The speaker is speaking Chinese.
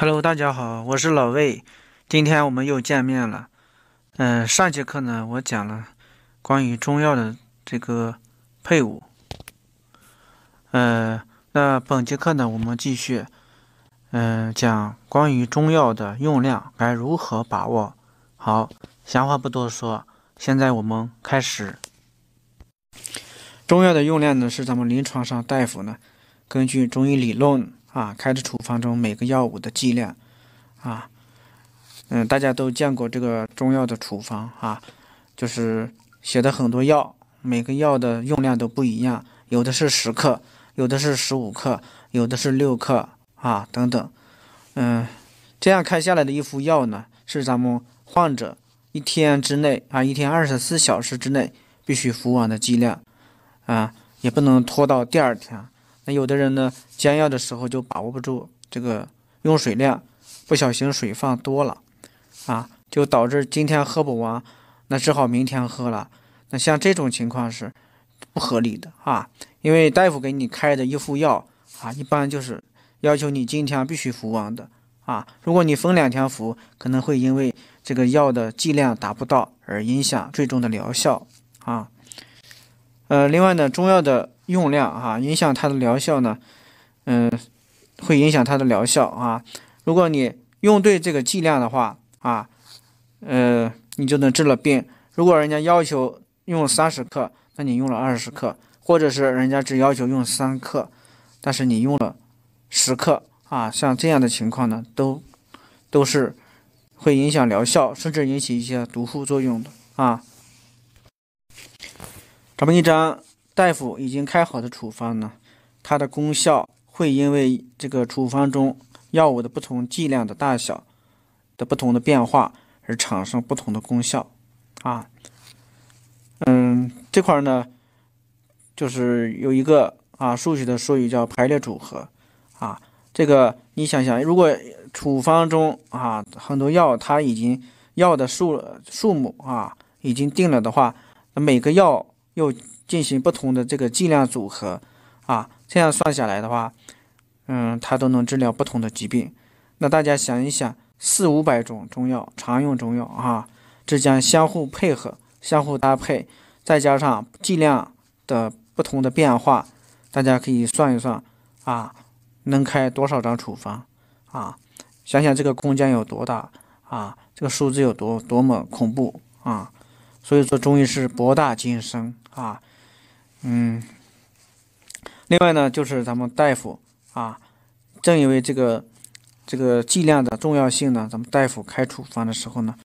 Hello，大家好，我是老魏，今天我们又见面了。嗯，上节课呢，我讲了关于中药的这个配伍。呃，那本节课呢，我们继续嗯讲关于中药的用量该如何把握。好，闲话不多说，现在我们开始。中药的用量呢，是咱们临床上大夫呢根据中医理论。啊，开的处方中每个药物的剂量，啊，嗯，大家都见过这个中药的处方啊，就是写的很多药，每个药的用量都不一样，有的是十克，有的是十五克，有的是六克啊，等等。嗯，这样开下来的一副药呢，是咱们患者一天之内啊，一天二十四小时之内必须服完的剂量啊，也不能拖到第二天。那有的人呢，煎药的时候就把握不住这个用水量，不小心水放多了，啊，就导致今天喝不完，那只好明天喝了。那像这种情况是不合理的啊，因为大夫给你开的一副药啊，一般就是要求你今天必须服完的啊。如果你分两天服，可能会因为这个药的剂量达不到而影响最终的疗效啊。呃，另外呢，中药的。用量啊，影响它的疗效呢，嗯，会影响它的疗效啊。如果你用对这个剂量的话啊，呃，你就能治了病。如果人家要求用三十克，那你用了二十克，或者是人家只要求用三克，但是你用了十克啊，像这样的情况呢，都都是会影响疗效，甚至引起一些毒副作用的啊。咱们一张。大夫已经开好的处方呢，它的功效会因为这个处方中药物的不同剂量的大小的不同的变化而产生不同的功效啊。嗯，这块呢就是有一个啊数学的术语叫排列组合啊。这个你想想，如果处方中啊很多药它已经药的数数目啊已经定了的话，那每个药又进行不同的这个剂量组合，啊，这样算下来的话，嗯，它都能治疗不同的疾病。那大家想一想，四五百种中药，常用中药啊，之间相互配合、相互搭配，再加上剂量的不同的变化，大家可以算一算啊，能开多少张处方啊？想想这个空间有多大啊，这个数字有多多么恐怖啊！所以说，中医是博大精深啊。嗯，另外呢，就是咱们大夫啊，正因为这个这个剂量的重要性呢，咱们大夫开处方的时候呢。